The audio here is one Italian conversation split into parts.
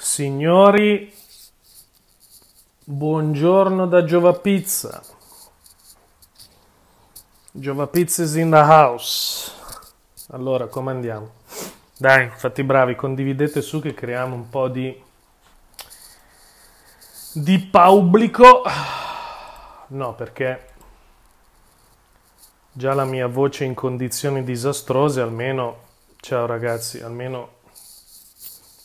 Signori, buongiorno da Giova Pizza. Giova Pizza is in the house. Allora, come andiamo? Dai, fatti bravi, condividete su che creiamo un po' di di pubblico. No, perché già la mia voce in condizioni disastrose, almeno ciao ragazzi, almeno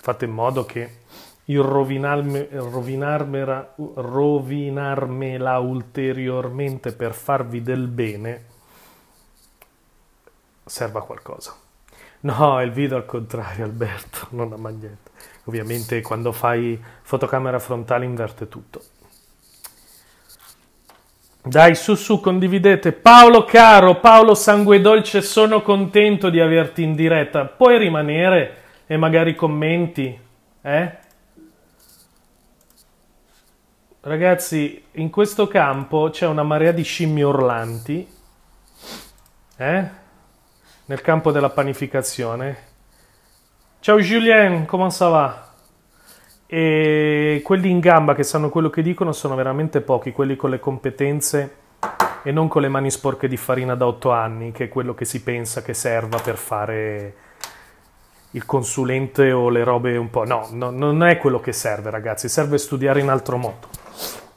fate in modo che il rovinarmela, rovinarmela ulteriormente per farvi del bene serva a qualcosa. No, il video al contrario, Alberto, non a magnetta. Ovviamente quando fai fotocamera frontale inverte tutto. Dai, su su, condividete. Paolo caro, Paolo Sangue Dolce, sono contento di averti in diretta. Puoi rimanere e magari commenti, eh? Ragazzi, in questo campo c'è una marea di scimmie urlanti, eh? nel campo della panificazione. Ciao Julien, come ça va? E quelli in gamba che sanno quello che dicono sono veramente pochi, quelli con le competenze e non con le mani sporche di farina da 8 anni, che è quello che si pensa che serva per fare il consulente o le robe un po'. No, no non è quello che serve, ragazzi, serve studiare in altro modo.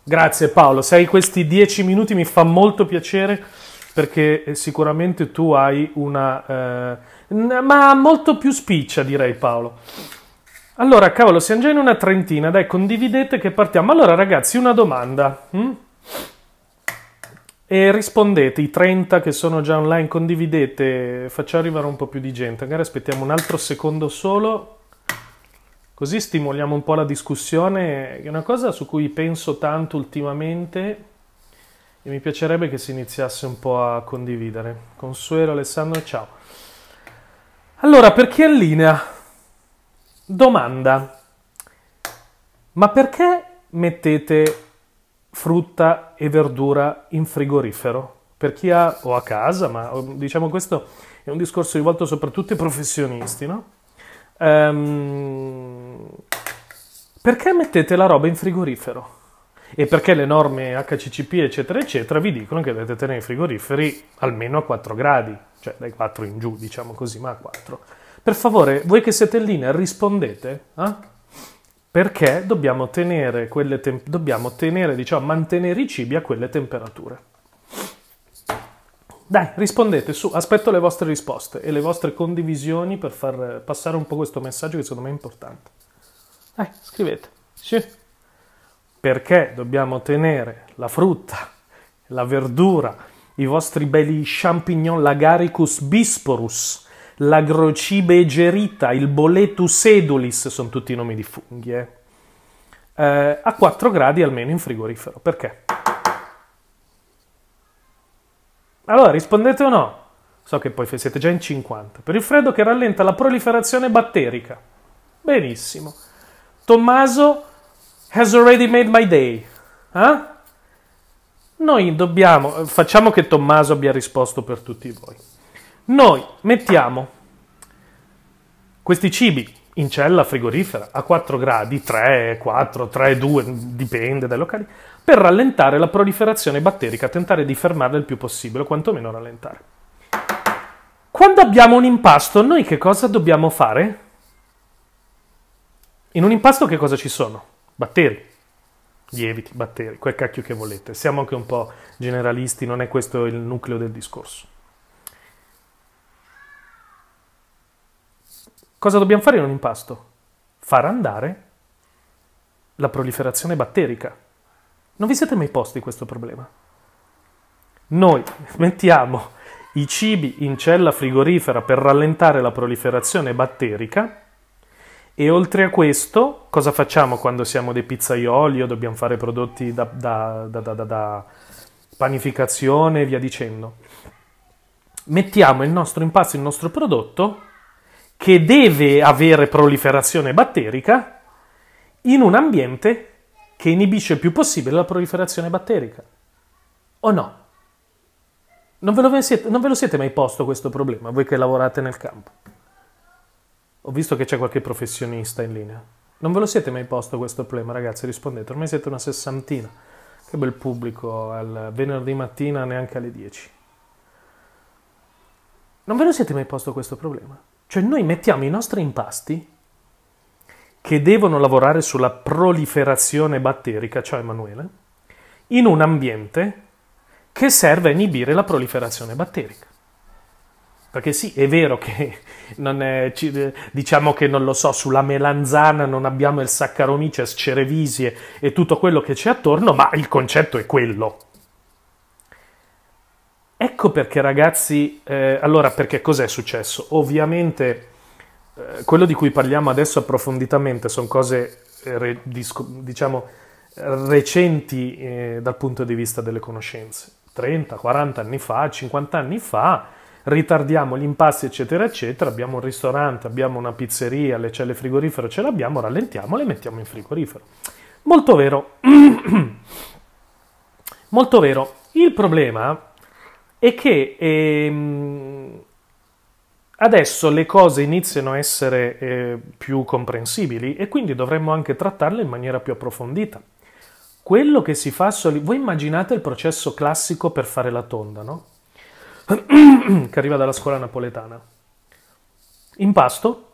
Grazie Paolo, sai questi dieci minuti mi fa molto piacere perché eh, sicuramente tu hai una... Eh, ma molto più spiccia direi Paolo. Allora, cavolo, siamo già in una trentina, dai, condividete che partiamo. Allora ragazzi, una domanda. Hm? E rispondete, i 30 che sono già online, condividete, faccio arrivare un po' più di gente. Magari aspettiamo un altro secondo solo Così stimoliamo un po' la discussione, è una cosa su cui penso tanto ultimamente e mi piacerebbe che si iniziasse un po' a condividere. Consuelo, Alessandro, ciao. Allora, per chi è in linea, domanda. Ma perché mettete frutta e verdura in frigorifero? Per chi ha o a casa, ma diciamo questo è un discorso rivolto soprattutto ai professionisti, no? Um, perché mettete la roba in frigorifero? E perché le norme HCCP, eccetera, eccetera, vi dicono che dovete tenere i frigoriferi almeno a 4 gradi, cioè dai 4 in giù, diciamo così, ma a 4. Per favore, voi che siete in linea, rispondete. Eh? Perché dobbiamo tenere, quelle tem- dobbiamo tenere, diciamo, mantenere i cibi a quelle temperature. Dai, rispondete su, aspetto le vostre risposte e le vostre condivisioni per far passare un po' questo messaggio che secondo me è importante. Dai, scrivete. Sì. Perché dobbiamo tenere la frutta, la verdura, i vostri belli champignon lagaricus bisporus, l'agrocibe egerita, il boletus edulis, sono tutti i nomi di funghi, eh? Eh, a 4 gradi almeno in frigorifero. Perché? Allora rispondete o no? So che poi siete già in 50. Per il freddo che rallenta la proliferazione batterica. Benissimo. Tommaso has already made my day. Eh? Noi dobbiamo, eh, facciamo che Tommaso abbia risposto per tutti voi. Noi mettiamo questi cibi in cella frigorifera a 4 gradi, 3, 4, 3, 2, dipende dai locali, per rallentare la proliferazione batterica, tentare di fermarla il più possibile, o quantomeno rallentare. Quando abbiamo un impasto, noi che cosa dobbiamo fare? In un impasto che cosa ci sono? Batteri, lieviti, batteri, quel cacchio che volete. Siamo anche un po' generalisti, non è questo il nucleo del discorso. Cosa dobbiamo fare in un impasto? Far andare la proliferazione batterica non vi siete mai posti questo problema? Noi mettiamo i cibi in cella frigorifera per rallentare la proliferazione batterica e oltre a questo cosa facciamo quando siamo dei pizzaioli o dobbiamo fare prodotti da, da, da, da panificazione e via dicendo? Mettiamo il nostro impasto, il nostro prodotto che deve avere proliferazione batterica in un ambiente che inibisce il più possibile la proliferazione batterica. O no? Non ve, lo siete, non ve lo siete mai posto questo problema, voi che lavorate nel campo? Ho visto che c'è qualche professionista in linea. Non ve lo siete mai posto questo problema, ragazzi? Rispondete, ormai siete una sessantina. Che bel pubblico al venerdì mattina neanche alle 10. Non ve lo siete mai posto questo problema? Cioè noi mettiamo i nostri impasti che devono lavorare sulla proliferazione batterica, ciao Emanuele, in un ambiente che serve a inibire la proliferazione batterica. Perché sì, è vero che non è, diciamo che non lo so, sulla melanzana non abbiamo il Saccharomyces cerevisiae e tutto quello che c'è attorno, ma il concetto è quello. Ecco perché ragazzi, eh, allora perché cos'è successo? Ovviamente eh, quello di cui parliamo adesso approfonditamente sono cose, eh, diciamo, recenti eh, dal punto di vista delle conoscenze. 30, 40 anni fa, 50 anni fa, ritardiamo gli impasti, eccetera, eccetera. Abbiamo un ristorante, abbiamo una pizzeria, le celle frigorifero ce l'abbiamo, rallentiamo e le mettiamo in frigorifero. Molto vero. Molto vero. Il problema è che ehm, Adesso le cose iniziano a essere eh, più comprensibili e quindi dovremmo anche trattarle in maniera più approfondita. Quello che si fa soli... Voi immaginate il processo classico per fare la tonda, no? che arriva dalla scuola napoletana. Impasto,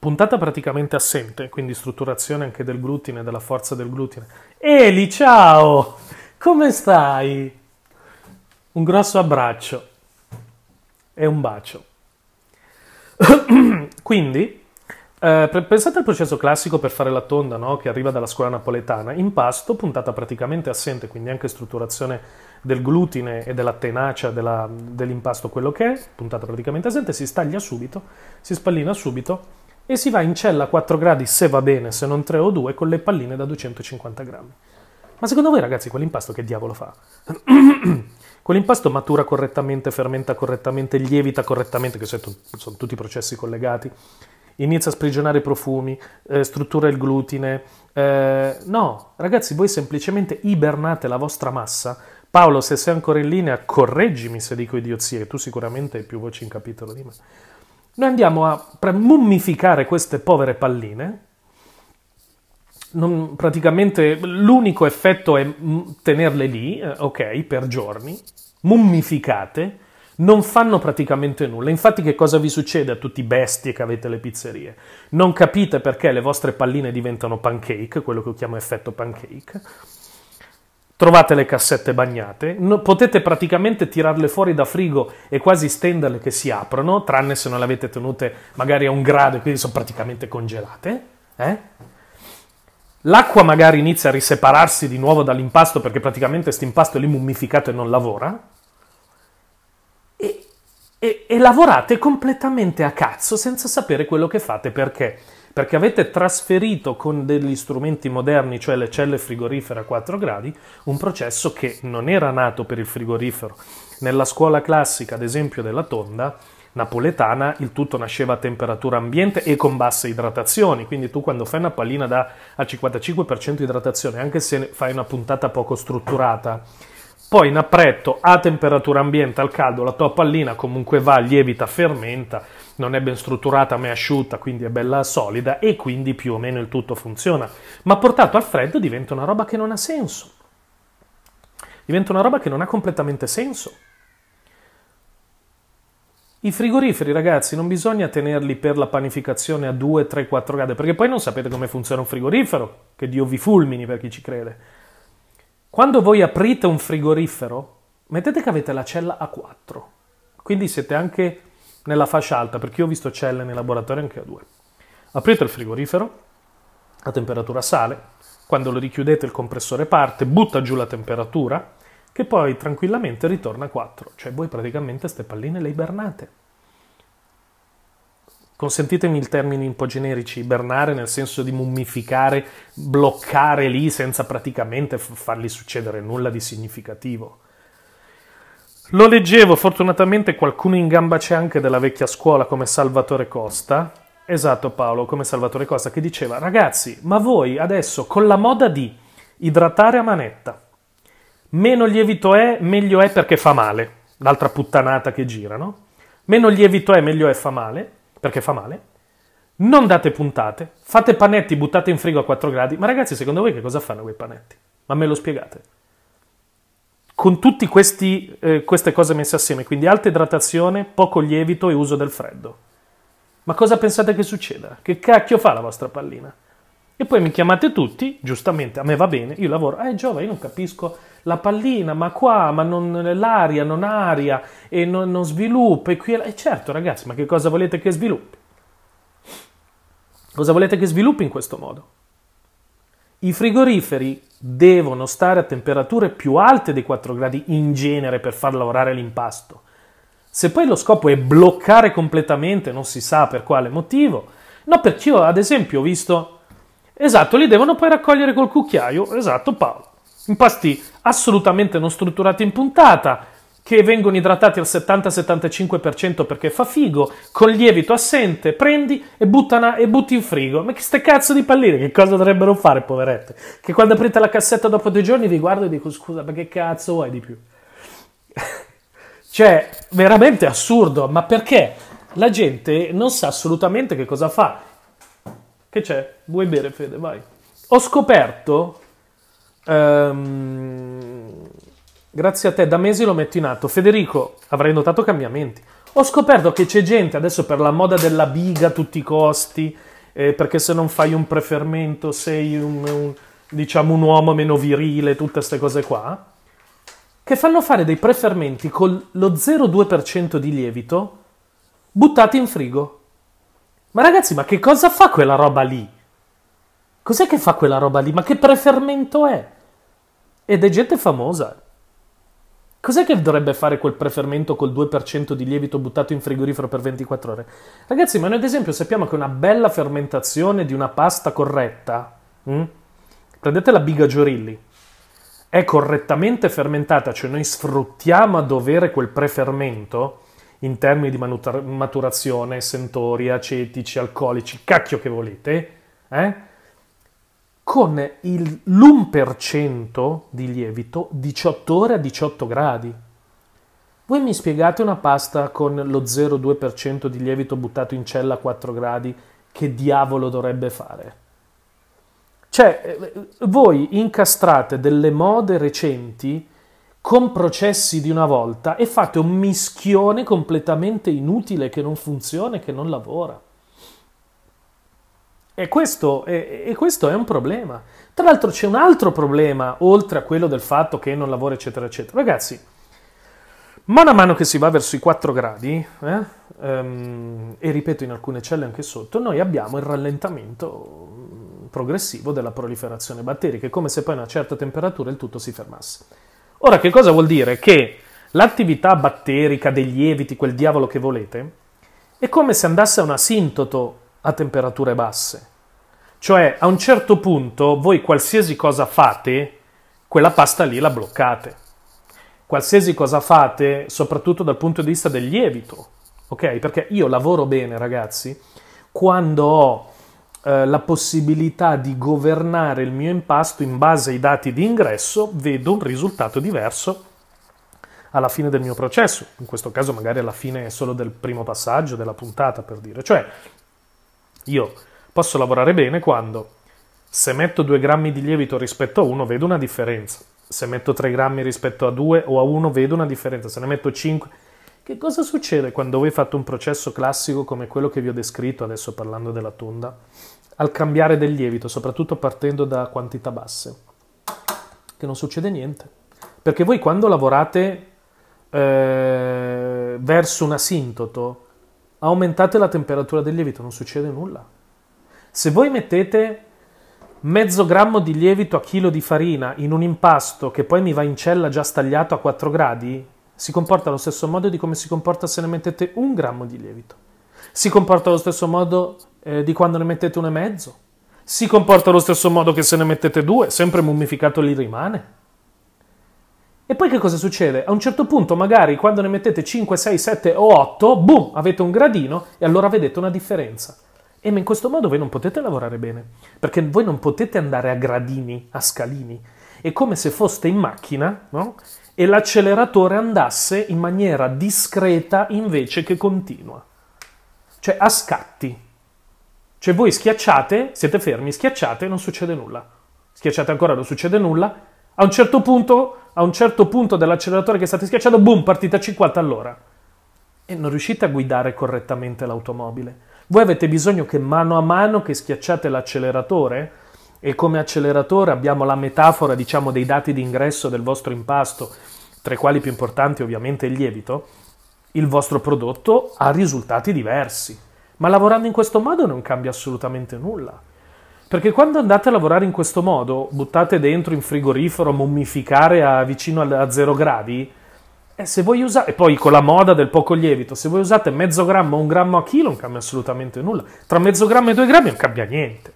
puntata praticamente assente, quindi strutturazione anche del glutine, della forza del glutine. Eli, ciao! Come stai? Un grosso abbraccio e un bacio. Quindi, eh, pensate al processo classico per fare la tonda, no? che arriva dalla scuola napoletana. Impasto, puntata praticamente assente, quindi anche strutturazione del glutine e della tenacia della, dell'impasto, quello che è, puntata praticamente assente, si staglia subito, si spallina subito e si va in cella a 4 gradi se va bene, se non 3 o 2, con le palline da 250 grammi. Ma secondo voi ragazzi quell'impasto che diavolo fa? Quell'impasto matura correttamente, fermenta correttamente, lievita correttamente, che sono tutti processi collegati, inizia a sprigionare i profumi, eh, struttura il glutine. Eh, no, ragazzi, voi semplicemente ibernate la vostra massa. Paolo, se sei ancora in linea, correggimi se dico idiozie, tu sicuramente hai più voci in capitolo di me. Noi andiamo a mummificare queste povere palline non, praticamente l'unico effetto è tenerle lì, eh, ok, per giorni, mummificate, non fanno praticamente nulla. Infatti, che cosa vi succede a tutti i bestie che avete le pizzerie? Non capite perché le vostre palline diventano pancake, quello che chiamo effetto pancake. Trovate le cassette bagnate, potete praticamente tirarle fuori da frigo e quasi stenderle che si aprono, tranne se non le avete tenute magari a un grado e quindi sono praticamente congelate. Eh? L'acqua magari inizia a risepararsi di nuovo dall'impasto perché praticamente questo impasto è lì mummificato e non lavora. E, e, e, lavorate completamente a cazzo senza sapere quello che fate perché? Perché avete trasferito con degli strumenti moderni, cioè le celle frigorifere a 4 gradi, un processo che non era nato per il frigorifero. Nella scuola classica, ad esempio, della tonda, napoletana il tutto nasceva a temperatura ambiente e con basse idratazioni, quindi tu quando fai una pallina da al 55% idratazione, anche se fai una puntata poco strutturata, poi in appretto a temperatura ambiente al caldo la tua pallina comunque va, lievita, fermenta, non è ben strutturata ma è asciutta, quindi è bella solida e quindi più o meno il tutto funziona, ma portato al freddo diventa una roba che non ha senso. Diventa una roba che non ha completamente senso. I frigoriferi, ragazzi, non bisogna tenerli per la panificazione a 2, 3, 4 gradi, perché poi non sapete come funziona un frigorifero, che Dio vi fulmini per chi ci crede. Quando voi aprite un frigorifero, mettete che avete la cella a 4, quindi siete anche nella fascia alta, perché io ho visto celle nei laboratori anche a 2. Aprite il frigorifero, la temperatura sale, quando lo richiudete il compressore parte, butta giù la temperatura, che poi tranquillamente ritorna a 4, cioè voi praticamente queste palline le ibernate. Consentitemi il termine un po' generici, ibernare nel senso di mummificare, bloccare lì senza praticamente fargli succedere nulla di significativo. Lo leggevo, fortunatamente qualcuno in gamba c'è anche della vecchia scuola come Salvatore Costa, esatto Paolo, come Salvatore Costa, che diceva ragazzi, ma voi adesso con la moda di idratare a manetta, Meno lievito è, meglio è perché fa male. L'altra puttanata che gira, no? Meno lievito è, meglio è fa male, perché fa male. Non date puntate, fate panetti, buttate in frigo a 4 gradi. Ma ragazzi, secondo voi che cosa fanno quei panetti? Ma me lo spiegate. Con tutte eh, queste cose messe assieme, quindi alta idratazione, poco lievito e uso del freddo. Ma cosa pensate che succeda? Che cacchio fa la vostra pallina? E poi mi chiamate tutti, giustamente, a me va bene, io lavoro, eh Giova, io non capisco la pallina, ma qua, ma non, l'aria, non aria, e non, non sviluppa, e qui e là. certo ragazzi, ma che cosa volete che sviluppi? Cosa volete che sviluppi in questo modo? I frigoriferi devono stare a temperature più alte dei 4 gradi in genere per far lavorare l'impasto. Se poi lo scopo è bloccare completamente, non si sa per quale motivo, no perché io ad esempio ho visto Esatto, li devono poi raccogliere col cucchiaio. Esatto, Paolo. Impasti assolutamente non strutturati in puntata, che vengono idratati al 70-75% perché fa figo, con lievito assente, prendi e, buttana, e butti in frigo. Ma che ste cazzo di palline, che cosa dovrebbero fare, poverette? Che quando aprite la cassetta dopo due giorni vi guardo e dico scusa, ma che cazzo vuoi di più? cioè, veramente assurdo, ma perché? La gente non sa assolutamente che cosa fa che c'è? Vuoi bere, Fede? Vai. Ho scoperto, ehm, grazie a te, da mesi lo metto in atto. Federico, avrai notato cambiamenti. Ho scoperto che c'è gente adesso per la moda della biga a tutti i costi, eh, perché se non fai un prefermento sei un, un, diciamo un uomo meno virile, tutte queste cose qua, che fanno fare dei prefermenti con lo 0,2% di lievito buttati in frigo. Ma ragazzi, ma che cosa fa quella roba lì? Cos'è che fa quella roba lì? Ma che prefermento è? Ed è gente famosa. Cos'è che dovrebbe fare quel prefermento col 2% di lievito buttato in frigorifero per 24 ore? Ragazzi, ma noi ad esempio sappiamo che una bella fermentazione di una pasta corretta, mh? Hm? prendete la biga Giorilli, è correttamente fermentata, cioè noi sfruttiamo a dovere quel prefermento, in termini di maturazione, sentori, acetici, alcolici, cacchio che volete, eh? con il, l'1% di lievito 18 ore a 18 gradi. Voi mi spiegate una pasta con lo 0,2% di lievito buttato in cella a 4 gradi che diavolo dovrebbe fare? Cioè, eh, voi incastrate delle mode recenti con processi di una volta e fate un mischione completamente inutile che non funziona e che non lavora. E questo, e, e questo, è un problema. Tra l'altro c'è un altro problema, oltre a quello del fatto che non lavora, eccetera, eccetera. Ragazzi, mano a mano che si va verso i 4 gradi, eh, um, e ripeto in alcune celle anche sotto, noi abbiamo il rallentamento progressivo della proliferazione batterica, è come se poi a una certa temperatura il tutto si fermasse. Ora, che cosa vuol dire? Che l'attività batterica dei lieviti, quel diavolo che volete, è come se andasse a un asintoto a temperature basse. Cioè, a un certo punto, voi qualsiasi cosa fate, quella pasta lì la bloccate. Qualsiasi cosa fate, soprattutto dal punto di vista del lievito, ok? Perché io lavoro bene, ragazzi, quando ho eh, la possibilità di governare il mio impasto in base ai dati di ingresso, vedo un risultato diverso alla fine del mio processo, in questo caso magari alla fine solo del primo passaggio, della puntata per dire, cioè io posso lavorare bene quando se metto 2 grammi di lievito rispetto a 1 vedo una differenza, se metto 3 grammi rispetto a 2 o a 1 vedo una differenza, se ne metto 5... Che cosa succede quando voi fate un processo classico come quello che vi ho descritto adesso parlando della tonda? al cambiare del lievito, soprattutto partendo da quantità basse, che non succede niente. Perché voi quando lavorate eh, verso un asintoto, aumentate la temperatura del lievito, non succede nulla. Se voi mettete mezzo grammo di lievito a chilo di farina in un impasto che poi mi va in cella già stagliato a 4 gradi, si comporta allo stesso modo di come si comporta se ne mettete un grammo di lievito. Si comporta allo stesso modo eh, di quando ne mettete uno e mezzo. Si comporta allo stesso modo che se ne mettete due, sempre mummificato lì rimane. E poi che cosa succede? A un certo punto, magari quando ne mettete 5, 6, 7 o 8, boom, avete un gradino e allora vedete una differenza. E in questo modo voi non potete lavorare bene, perché voi non potete andare a gradini, a scalini. È come se foste in macchina, no? E l'acceleratore andasse in maniera discreta invece che continua. Cioè a scatti, cioè voi schiacciate, siete fermi, schiacciate e non succede nulla. Schiacciate ancora, non succede nulla. A un certo punto, a un certo punto dell'acceleratore che state schiacciando, boom, partite a 50 all'ora. E non riuscite a guidare correttamente l'automobile. Voi avete bisogno che mano a mano che schiacciate l'acceleratore, e come acceleratore abbiamo la metafora, diciamo, dei dati d'ingresso del vostro impasto, tra i quali più importanti ovviamente il lievito, il vostro prodotto ha risultati diversi. Ma lavorando in questo modo non cambia assolutamente nulla. Perché quando andate a lavorare in questo modo, buttate dentro in frigorifero a mummificare a vicino a zero gradi, e eh, se voi usate, e poi con la moda del poco lievito, se voi usate mezzo grammo o un grammo a chilo non cambia assolutamente nulla. Tra mezzo grammo e due grammi non cambia niente.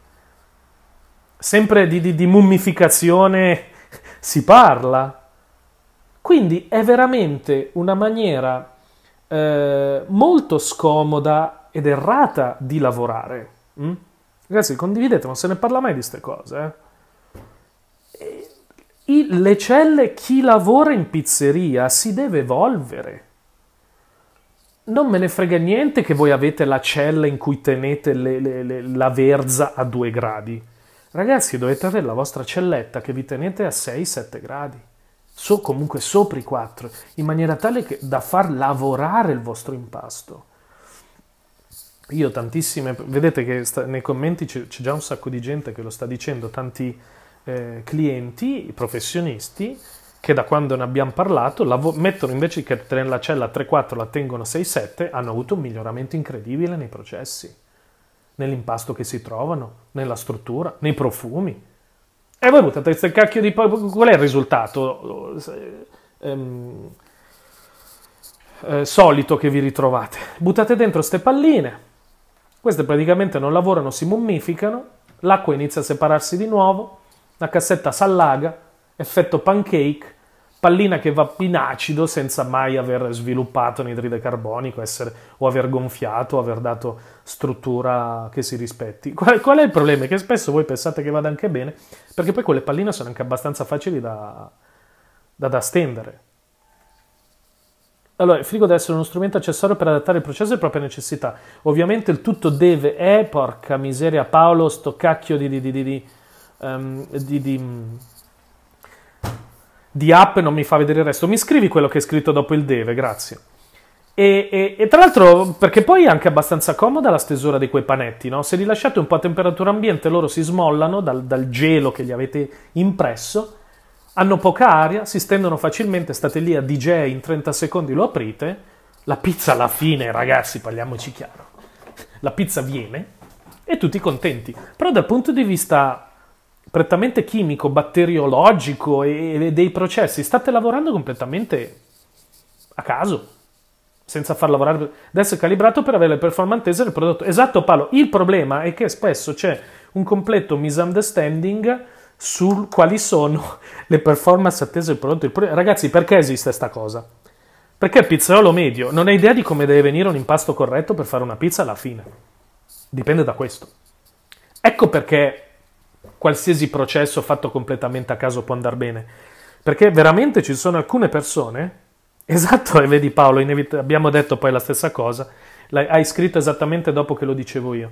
Sempre di, di, di mummificazione si parla. Quindi è veramente una maniera eh, molto scomoda ed errata di lavorare. Mm? Ragazzi, condividete, non se ne parla mai di queste cose. Eh? I, le celle, chi lavora in pizzeria si deve evolvere. Non me ne frega niente che voi avete la cella in cui tenete le, le, le, la verza a 2 gradi. Ragazzi, dovete avere la vostra celletta che vi tenete a 6-7 gradi, so, comunque sopra i 4, in maniera tale che, da far lavorare il vostro impasto. Io tantissime, vedete che sta, nei commenti c'è, già un sacco di gente che lo sta dicendo, tanti eh, clienti, professionisti, che da quando ne abbiamo parlato mettono invece che la cella 3-4 la tengono 6-7, hanno avuto un miglioramento incredibile nei processi, nell'impasto che si trovano, nella struttura, nei profumi. E voi buttate il cacchio di poi, qual è il risultato? Eh, ehm, eh, solito che vi ritrovate. Buttate dentro ste palline, queste praticamente non lavorano, si mummificano, l'acqua inizia a separarsi di nuovo, la cassetta s'allaga, effetto pancake, pallina che va in acido senza mai aver sviluppato nitride carbonico essere, o aver gonfiato o aver dato struttura che si rispetti. Qual, qual, è il problema? Che spesso voi pensate che vada anche bene, perché poi quelle palline sono anche abbastanza facili da, da, da stendere. Allora, il frigo deve essere uno strumento accessorio per adattare il processo alle proprie necessità. Ovviamente il tutto deve... Eh, porca miseria, Paolo, sto cacchio di... di, di, di, um, di, di di app non mi fa vedere il resto. Mi scrivi quello che è scritto dopo il deve, grazie. E, e, e, tra l'altro, perché poi è anche abbastanza comoda la stesura di quei panetti, no? Se li lasciate un po' a temperatura ambiente, loro si smollano dal, dal gelo che gli avete impresso hanno poca aria, si stendono facilmente, state lì a DJ in 30 secondi lo aprite, la pizza alla fine, ragazzi, parliamoci chiaro, la pizza viene e tutti contenti. Però dal punto di vista prettamente chimico, batteriologico e dei processi, state lavorando completamente a caso senza far lavorare. Adesso è calibrato per avere le performance tese del prodotto. Esatto, Paolo. Il problema è che spesso c'è un completo misunderstanding su quali sono le performance attese del prodotto. Ragazzi, perché esiste questa cosa? Perché il pizzaiolo medio non ha idea di come deve venire un impasto corretto per fare una pizza alla fine. Dipende da questo. Ecco perché qualsiasi processo fatto completamente a caso può andare bene. Perché veramente ci sono alcune persone, esatto, e vedi Paolo, inevit- abbiamo detto poi la stessa cosa, l'hai scritto esattamente dopo che lo dicevo io.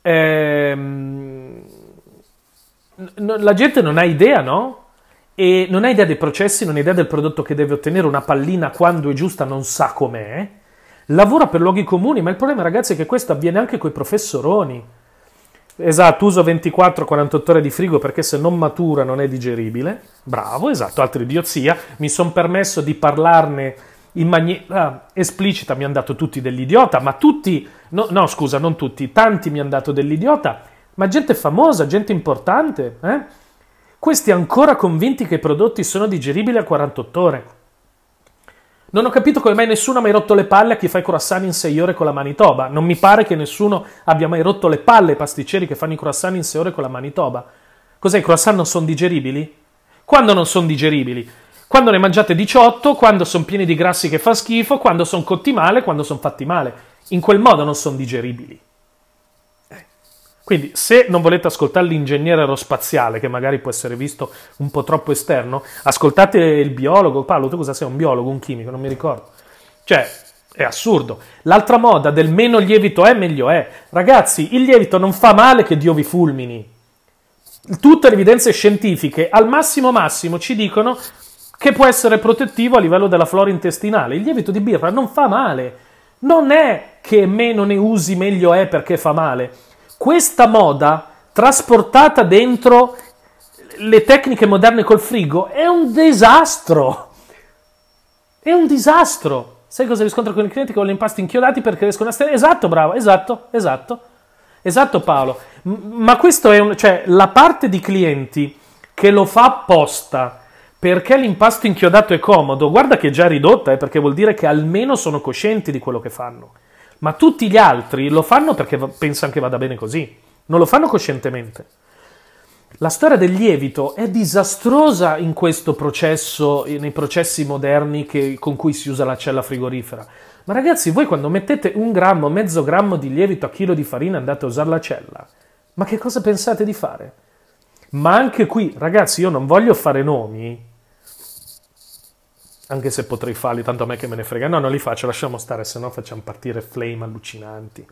Ehm la gente non ha idea, no? E non ha idea dei processi, non ha idea del prodotto che deve ottenere, una pallina quando è giusta non sa com'è, lavora per luoghi comuni, ma il problema ragazzi è che questo avviene anche con i professoroni. Esatto, uso 24-48 ore di frigo perché se non matura non è digeribile. Bravo, esatto, altra idiozia. Mi sono permesso di parlarne in maniera ah, esplicita, mi hanno dato tutti dell'idiota, ma tutti, no, no scusa, non tutti, tanti mi hanno dato dell'idiota ma gente famosa, gente importante, eh? questi ancora convinti che i prodotti sono digeribili a 48 ore. Non ho capito come mai nessuno ha mai rotto le palle a chi fa i croissant in 6 ore con la manitoba. Non mi pare che nessuno abbia mai rotto le palle ai pasticceri che fanno i croissant in 6 ore con la manitoba. Cos'è, i croissant non sono digeribili? Quando non sono digeribili? Quando ne mangiate 18, quando sono pieni di grassi che fa schifo, quando sono cotti male, quando sono fatti male. In quel modo non sono digeribili. Quindi se non volete ascoltare l'ingegnere aerospaziale, che magari può essere visto un po' troppo esterno, ascoltate il biologo. Paolo, tu cosa sei? Un biologo, un chimico, non mi ricordo. Cioè, è assurdo. L'altra moda del meno lievito è, meglio è. Ragazzi, il lievito non fa male che Dio vi fulmini. Tutte le evidenze scientifiche, al massimo massimo, ci dicono che può essere protettivo a livello della flora intestinale. Il lievito di birra non fa male. Non è che meno ne usi meglio è perché fa male questa moda trasportata dentro le tecniche moderne col frigo è un disastro. È un disastro. Sai cosa riscontro con i clienti che vogliono impasti inchiodati perché riescono a stare? Esatto, bravo, esatto, esatto. Esatto Paolo. Ma questo è un... cioè la parte di clienti che lo fa apposta perché l'impasto inchiodato è comodo, guarda che è già ridotta, eh, perché vuol dire che almeno sono coscienti di quello che fanno ma tutti gli altri lo fanno perché pensano che vada bene così, non lo fanno coscientemente. La storia del lievito è disastrosa in questo processo, eh, nei processi moderni che, con cui si usa la cella frigorifera. Ma ragazzi, voi quando mettete un grammo, mezzo grammo di lievito a chilo di farina andate a usare la cella. Ma che cosa pensate di fare? Ma anche qui, ragazzi, io non voglio fare nomi, anche se potrei farli, tanto a me che me ne frega. No, non li faccio, lasciamo stare, se no facciamo partire flame allucinanti.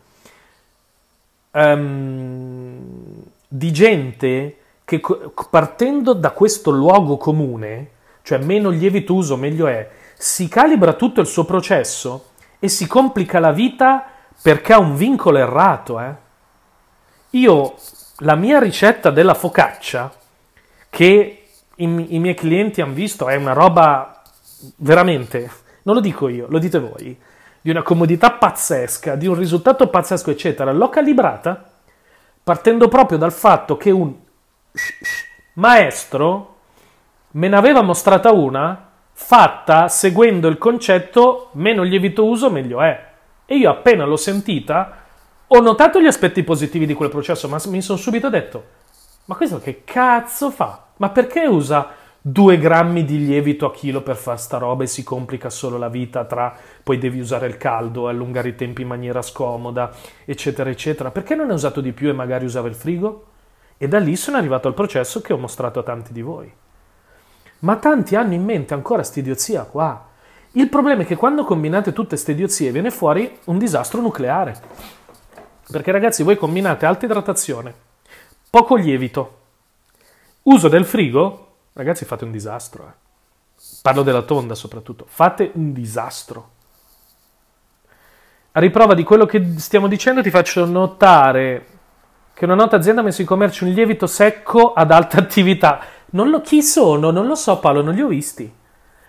Um, di gente che partendo da questo luogo comune, cioè meno lievito uso, meglio è, si calibra tutto il suo processo e si complica la vita perché ha un vincolo errato. Eh? Io, la mia ricetta della focaccia, che i, i miei clienti hanno visto, è una roba veramente, non lo dico io, lo dite voi, di una comodità pazzesca, di un risultato pazzesco, eccetera, l'ho calibrata partendo proprio dal fatto che un maestro me ne aveva mostrata una fatta seguendo il concetto meno lievito uso meglio è. E io appena l'ho sentita ho notato gli aspetti positivi di quel processo, ma mi sono subito detto, ma questo che cazzo fa? Ma perché usa 2 grammi di lievito a chilo per fare sta roba e si complica solo la vita tra poi devi usare il caldo, allungare i tempi in maniera scomoda, eccetera, eccetera. Perché non ne ho usato di più e magari usavo il frigo? E da lì sono arrivato al processo che ho mostrato a tanti di voi. Ma tanti hanno in mente ancora idiozia qua. Il problema è che quando combinate tutte queste idiozie viene fuori un disastro nucleare. Perché ragazzi, voi combinate alta idratazione, poco lievito, uso del frigo Ragazzi, fate un disastro. Eh. Parlo della tonda soprattutto. Fate un disastro. A riprova di quello che stiamo dicendo, ti faccio notare che una nota azienda ha messo in commercio un lievito secco ad alta attività. Non lo, chi sono? Non lo so, Paolo, non li ho visti.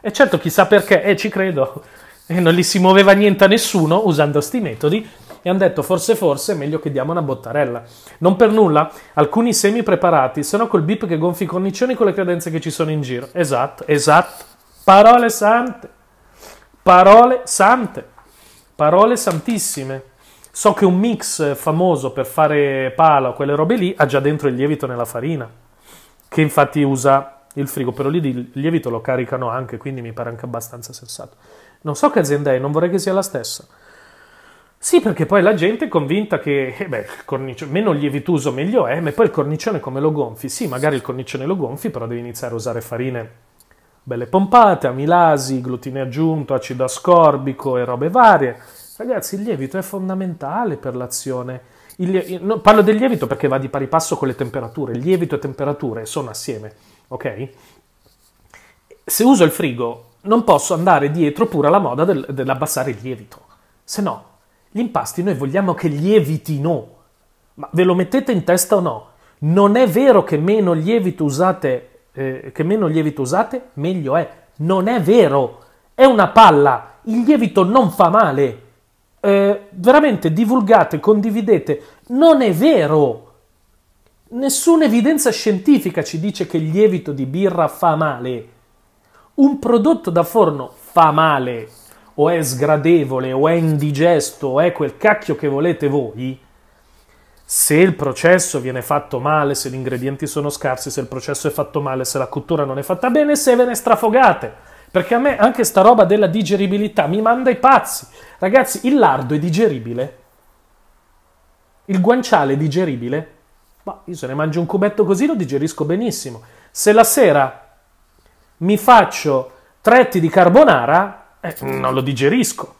E certo, chissà perché, eh, ci credo. E non gli si muoveva niente a nessuno usando questi metodi e hanno detto forse forse è meglio che diamo una bottarella. Non per nulla, alcuni semi preparati, se no col bip che gonfi i cornicioni con le credenze che ci sono in giro. Esatto, esatto. Parole sante. Parole sante. Parole santissime. So che un mix famoso per fare pala o quelle robe lì ha già dentro il lievito nella farina, che infatti usa il frigo, però lì il lievito lo caricano anche, quindi mi pare anche abbastanza sensato. Non so che azienda è, non vorrei che sia la stessa. Sì, perché poi la gente è convinta che eh beh, meno lievituso meglio è, ma poi il cornicione come lo gonfi? Sì, magari il cornicione lo gonfi, però devi iniziare a usare farine belle pompate, amilasi, glutine aggiunto, acido ascorbico e robe varie. Ragazzi, il lievito è fondamentale per l'azione. Lievito, no, parlo del lievito perché va di pari passo con le temperature. lievito e temperature sono assieme, ok? Se uso il frigo non posso andare dietro pure alla moda del, dell'abbassare il lievito. Se no, gli impasti noi vogliamo che lievitino, ma ve lo mettete in testa o no? Non è vero che meno lievito usate, eh, che meno lievito usate, meglio è. Non è vero, è una palla, il lievito non fa male. Eh, veramente divulgate, condividete. Non è vero. Nessuna evidenza scientifica ci dice che il lievito di birra fa male. Un prodotto da forno fa male, o è sgradevole o è indigesto o è quel cacchio che volete voi, se il processo viene fatto male, se gli ingredienti sono scarsi, se il processo è fatto male, se la cottura non è fatta bene, se ve ne strafogate. Perché a me anche sta roba della digeribilità mi manda i pazzi. Ragazzi, il lardo è digeribile. Il guanciale è digeribile. Ma io se ne mangio un cubetto così lo digerisco benissimo. Se la sera mi faccio tretti di carbonara, eh, non lo digerisco.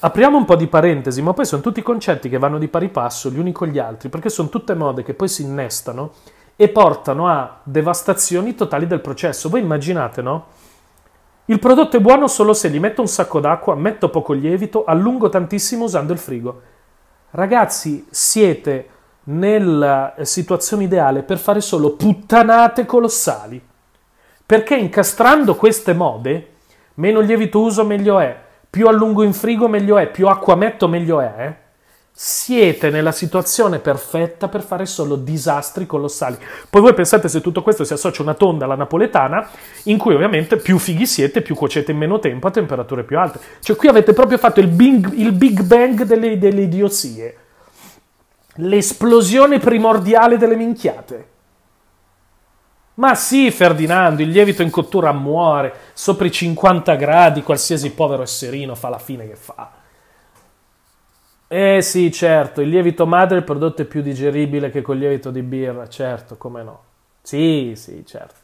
Apriamo un po' di parentesi, ma poi sono tutti concetti che vanno di pari passo gli uni con gli altri, perché sono tutte mode che poi si innestano e portano a devastazioni totali del processo. Voi immaginate, no? Il prodotto è buono solo se gli metto un sacco d'acqua, metto poco lievito, allungo tantissimo usando il frigo. Ragazzi, siete nella situazione ideale per fare solo puttanate colossali. Perché incastrando queste mode, meno lievito uso meglio è, più allungo in frigo meglio è, più acqua metto meglio è, eh, siete nella situazione perfetta per fare solo disastri colossali. Poi voi pensate se tutto questo si associa a una tonda alla napoletana, in cui ovviamente più fighi siete, più cuocete in meno tempo a temperature più alte. Cioè qui avete proprio fatto il Big, il big Bang delle, delle idiozie, l'esplosione primordiale delle minchiate. Ma sì, Ferdinando, il lievito in cottura muore, sopra i 50 gradi qualsiasi povero esserino fa la fine che fa. Eh sì, certo, il lievito madre è il prodotto più digeribile che col lievito di birra, certo, come no. Sì, sì, certo.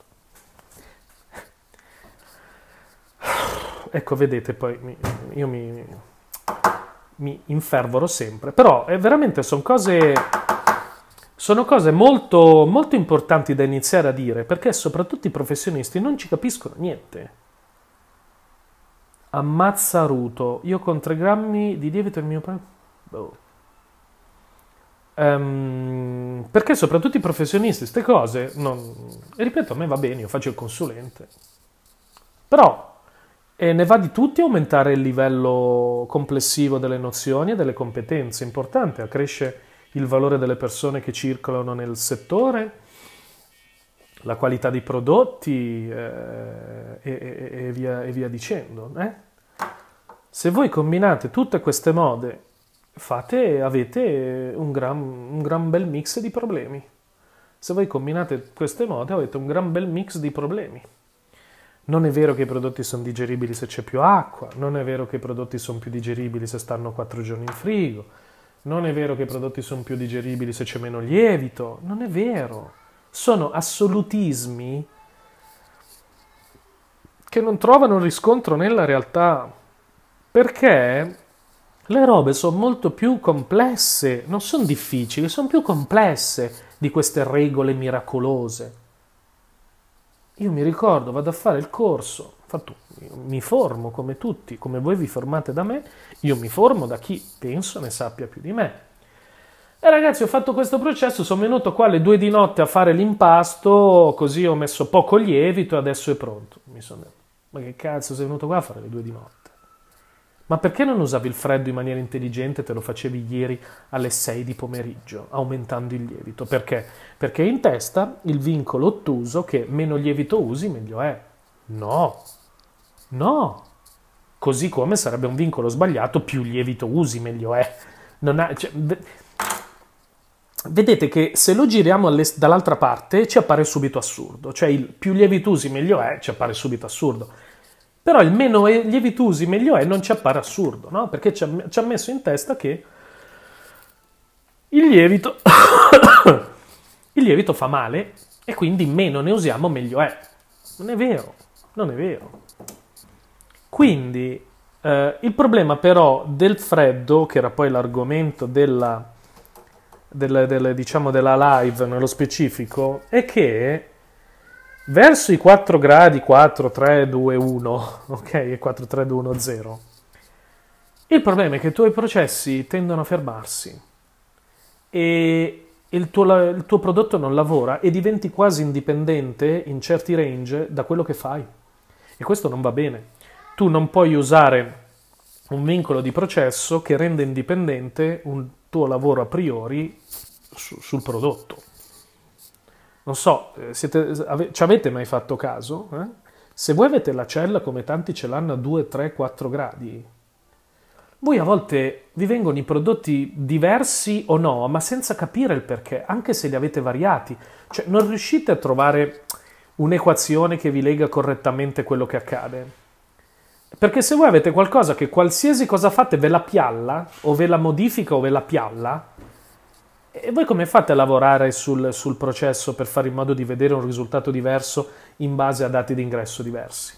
Ecco, vedete, poi mi, io mi, mi infervoro sempre, però è eh, veramente sono cose sono cose molto, molto importanti da iniziare a dire perché soprattutto i professionisti non ci capiscono niente. Ammazza Ruto, io con 3 grammi di lievito il mio pane... Boh. Um, perché soprattutto i professionisti queste cose, non... ripeto, a me va bene, io faccio il consulente. Però e eh, ne va di tutti aumentare il livello complessivo delle nozioni e delle competenze, importante, accresce il valore delle persone che circolano nel settore, la qualità dei prodotti eh, e, e, via, e, via, dicendo. Eh? Se voi combinate tutte queste mode, fate, avete un gran, un gran bel mix di problemi. Se voi combinate queste mode, avete un gran bel mix di problemi. Non è vero che i prodotti sono digeribili se c'è più acqua, non è vero che i prodotti sono più digeribili se stanno 4 giorni in frigo, non è vero che i prodotti sono più digeribili se c'è meno lievito, non è vero. Sono assolutismi che non trovano riscontro nella realtà, perché le robe sono molto più complesse, non sono difficili, sono più complesse di queste regole miracolose. Io mi ricordo, vado a fare il corso fatto, mi formo come tutti, come voi vi formate da me, io mi formo da chi penso ne sappia più di me. E ragazzi, ho fatto questo processo, sono venuto qua alle due di notte a fare l'impasto, così ho messo poco lievito e adesso è pronto. Mi sono detto, ma che cazzo sei venuto qua a fare le due di notte? Ma perché non usavi il freddo in maniera intelligente e te lo facevi ieri alle 6 di pomeriggio, aumentando il lievito? Perché? Perché in testa il vincolo ottuso che meno lievito usi meglio è. No, No, così come sarebbe un vincolo sbagliato, più lievito usi, meglio è. Ha, cioè, vedete che se lo giriamo dall'altra parte ci appare subito assurdo, cioè il più usi, meglio è ci appare subito assurdo, però il meno lievito usi, meglio è non ci appare assurdo, no? perché ci ha, ci ha messo in testa che il lievito, il lievito fa male e quindi meno ne usiamo meglio è. Non è vero, non è vero. Quindi eh, il problema però del freddo, che era poi l'argomento della, della, della, diciamo della live nello specifico, è che verso i 4 gradi 4, 3, 2, 1, ok, e 4, 3, 2, 1, 0, il problema è che i tuoi processi tendono a fermarsi e il tuo, il tuo prodotto non lavora e diventi quasi indipendente in certi range da quello che fai. E questo non va bene tu non puoi usare un vincolo di processo che rende indipendente un tuo lavoro a priori su, sul prodotto. Non so, eh, siete, ave, ci avete mai fatto caso? Eh? Se voi avete la cella come tanti ce l'hanno a 2, 3, 4 gradi, voi a volte vi vengono i prodotti diversi o no, ma senza capire il perché, anche se li avete variati. Cioè, non riuscite a trovare un'equazione che vi lega correttamente quello che accade. Perché se voi avete qualcosa che qualsiasi cosa fate ve la pialla, o ve la modifica o ve la pialla, e voi come fate a lavorare sul, sul processo per fare in modo di vedere un risultato diverso in base a dati d'ingresso diversi?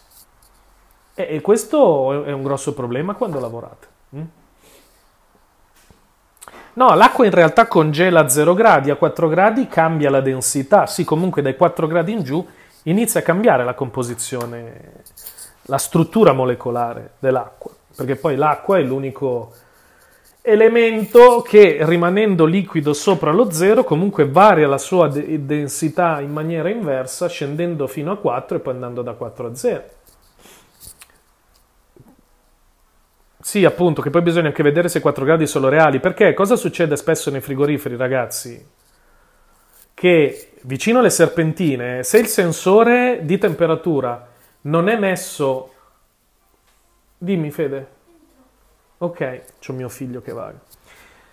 E, e questo è un grosso problema quando lavorate. Hm? No, l'acqua in realtà congela a 0 gradi, a 4 gradi cambia la densità, sì comunque dai 4 gradi in giù inizia a cambiare la composizione la struttura molecolare dell'acqua, perché poi l'acqua è l'unico elemento che rimanendo liquido sopra lo zero comunque varia la sua de- densità in maniera inversa scendendo fino a 4 e poi andando da 4 a 0. Sì, appunto, che poi bisogna anche vedere se 4 gradi sono reali, perché cosa succede spesso nei frigoriferi, ragazzi? Che vicino alle serpentine, se il sensore di temperatura non è messo... Dimmi Fede. Ok, c'ho mio figlio che va.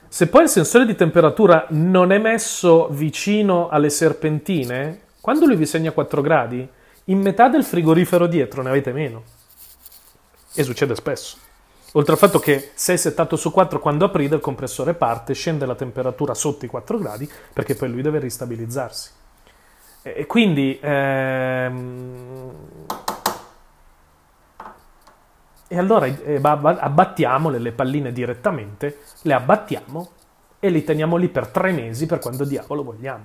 Se poi il sensore di temperatura non è messo vicino alle serpentine, quando lui vi segna 4 gradi, in metà del frigorifero dietro ne avete meno. E succede spesso. Oltre al fatto che 6 settato su 4 quando aprite il compressore parte, scende la temperatura sotto i 4 gradi perché poi lui deve ristabilizzarsi. E quindi ehm, e allora eh, abbattiamole le palline direttamente, le abbattiamo e li teniamo lì per tre mesi per quando diavolo vogliamo.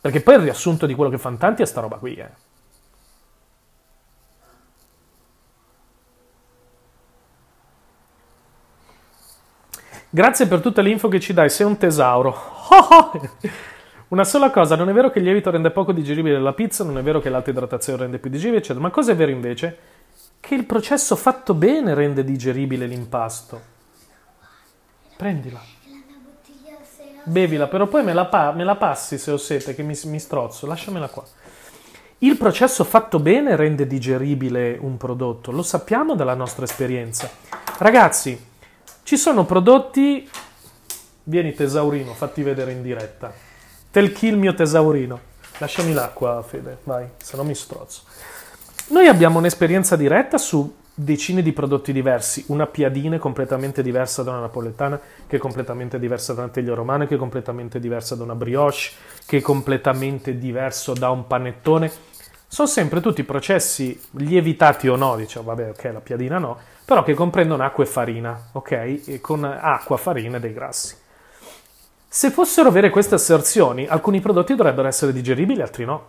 Perché poi il riassunto di quello che fanno tanti è sta roba qui, eh. Grazie per tutte le info che ci dai, sei un tesauro. Una sola cosa, non è vero che il lievito rende poco digeribile la pizza, non è vero che l'alta idratazione rende più digeribile, eccetera. Ma cosa è vero invece? che il processo fatto bene rende digeribile l'impasto. Prendila. Bevila, però poi me la, pa- me la passi se ho sete, che mi, mi strozzo, lasciamela qua. Il processo fatto bene rende digeribile un prodotto, lo sappiamo dalla nostra esperienza. Ragazzi, ci sono prodotti, vieni tesaurino, fatti vedere in diretta. Telchi il mio tesaurino. Lasciami l'acqua, Fede, vai, se no mi strozzo. Noi abbiamo un'esperienza diretta su decine di prodotti diversi, una piadine completamente diversa da una napoletana, che è completamente diversa da una teglia romana, che è completamente diversa da una brioche, che è completamente diverso da un panettone. Sono sempre tutti processi lievitati o no, diciamo, vabbè, ok, la piadina no, però che comprendono acqua e farina, ok? E con acqua, farina e dei grassi. Se fossero vere queste asserzioni, alcuni prodotti dovrebbero essere digeribili, altri no.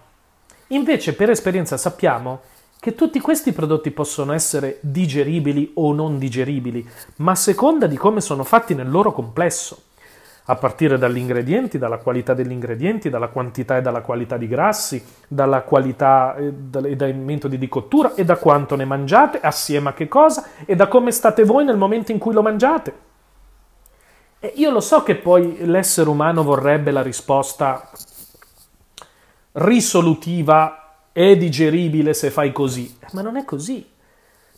Invece, per esperienza sappiamo che tutti questi prodotti possono essere digeribili o non digeribili, ma a seconda di come sono fatti nel loro complesso, a partire dagli ingredienti, dalla qualità degli ingredienti, dalla quantità e dalla qualità di grassi, dalla qualità eh, e dai metodi di cottura e da quanto ne mangiate, assieme a che cosa e da come state voi nel momento in cui lo mangiate. E io lo so che poi l'essere umano vorrebbe la risposta risolutiva è digeribile se fai così. Eh, ma non è così.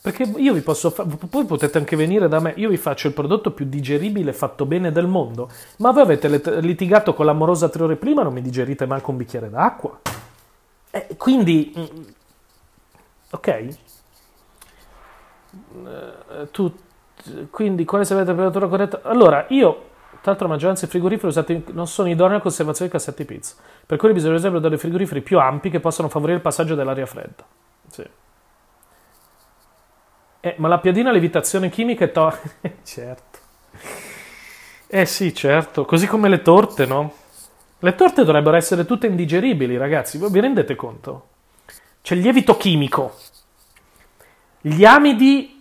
Perché io vi posso fare, poi potete anche venire da me, io vi faccio il prodotto più digeribile fatto bene del mondo, ma voi avete litigato con l'amorosa tre ore prima, non mi digerite manco un bicchiere d'acqua. Eh, quindi, mm, ok? Eh, tu, quindi, quale sarebbe la temperatura corretta? Allora, io tra l'altro la maggioranza dei frigoriferi usati non sono idonei alla conservazione dei cassetti pizza, per cui bisognerebbe dare frigoriferi più ampi che possano favorire il passaggio dell'aria fredda. Sì. Eh, ma la piadina a levitazione chimica è to... certo. Eh sì, certo, così come le torte, no? Le torte dovrebbero essere tutte indigeribili, ragazzi, voi vi rendete conto? C'è il lievito chimico, gli amidi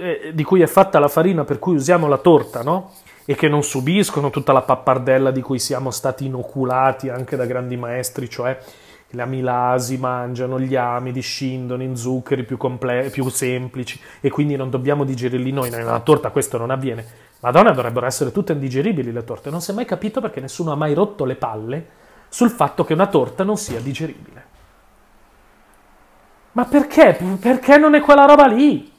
eh, di cui è fatta la farina per cui usiamo la torta, no? E che non subiscono tutta la pappardella di cui siamo stati inoculati anche da grandi maestri, cioè le amilasi mangiano gli amidi, scindono in zuccheri più, comple- più semplici e quindi non dobbiamo digerirli noi. Nella torta questo non avviene. Madonna, dovrebbero essere tutte indigeribili le torte. Non si è mai capito perché nessuno ha mai rotto le palle sul fatto che una torta non sia digeribile. Ma perché? Perché non è quella roba lì?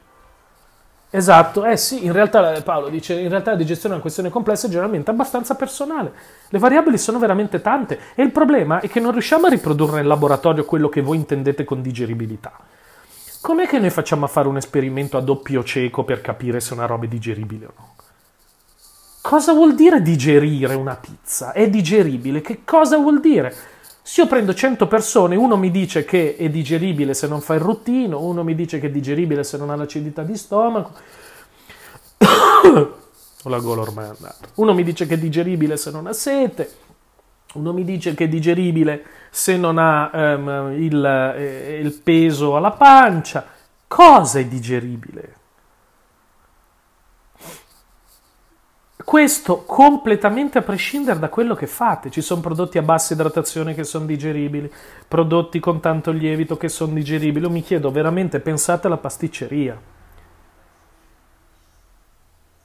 Esatto, eh sì, in realtà eh, Paolo dice, in realtà la digestione è una questione complessa e generalmente abbastanza personale. Le variabili sono veramente tante e il problema è che non riusciamo a riprodurre nel laboratorio quello che voi intendete con digeribilità. Com'è che noi facciamo a fare un esperimento a doppio cieco per capire se una roba è digeribile o no? Cosa vuol dire digerire una pizza? È digeribile? Che cosa vuol dire? Se io prendo 100 persone, uno mi dice che è digeribile se non fa il ruttino, uno mi dice che è digeribile se non ha l'acidità di stomaco, ho la gola ormai andata, uno mi dice che è digeribile se non ha sete, uno mi dice che è digeribile se non ha um, il, eh, il peso alla pancia, cosa è digeribile? Questo completamente a prescindere da quello che fate. Ci sono prodotti a bassa idratazione che sono digeribili, prodotti con tanto lievito che sono digeribili. Io mi chiedo veramente, pensate alla pasticceria.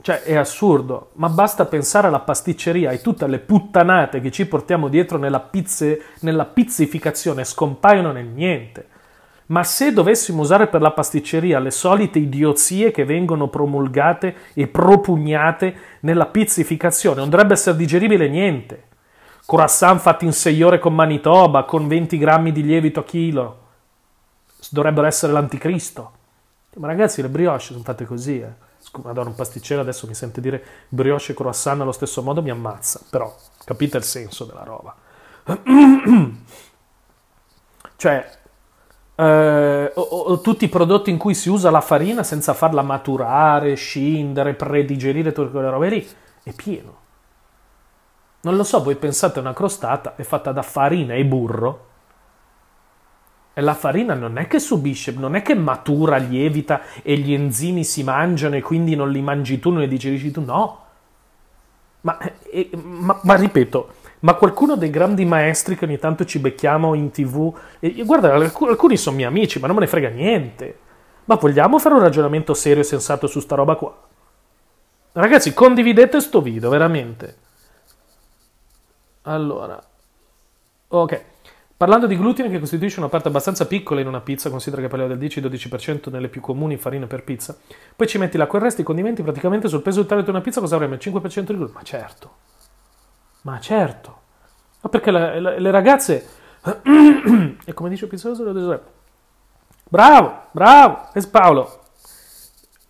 Cioè, è assurdo, ma basta pensare alla pasticceria e tutte le puttanate che ci portiamo dietro nella, pizze, nella pizzificazione scompaiono nel niente. Ma se dovessimo usare per la pasticceria le solite idiozie che vengono promulgate e propugnate nella pizzificazione, non dovrebbe essere digeribile niente. Croissant fatti in 6 ore con Manitoba, con 20 grammi di lievito a chilo, dovrebbero essere l'anticristo. Ma ragazzi, le brioche sono fatte così, eh. Madonna, un pasticcere adesso mi sente dire brioche e croissant allo stesso modo mi ammazza, però capite il senso della roba. cioè, eh, o, o, tutti i prodotti in cui si usa la farina senza farla maturare, scindere, predigerire, tutte quelle robe lì, è pieno. Non lo so, voi pensate a una crostata è fatta da farina e burro, e la farina non è che subisce, non è che matura, lievita e gli enzimi si mangiano e quindi non li mangi tu, non li digerisci tu, no. Ma, e, eh, eh, ma, ma ripeto, ma qualcuno dei grandi maestri che ogni tanto ci becchiamo in tv, e, guarda, alcuni sono miei amici, ma non me ne frega niente. Ma vogliamo fare un ragionamento serio e sensato su sta roba qua? Ragazzi, condividete sto video, veramente. Allora, ok. Parlando di glutine, che costituisce una parte abbastanza piccola in una pizza, considera che parliamo del 10-12% nelle più comuni farine per pizza, poi ci metti l'acqua e il resto, i condimenti, praticamente sul peso totale di una pizza cosa avremo? Il 5% di glutine? Ma certo. Ma certo, ma perché la, la, le ragazze, e come dice Pizzoso, bravo, bravo, es Paolo,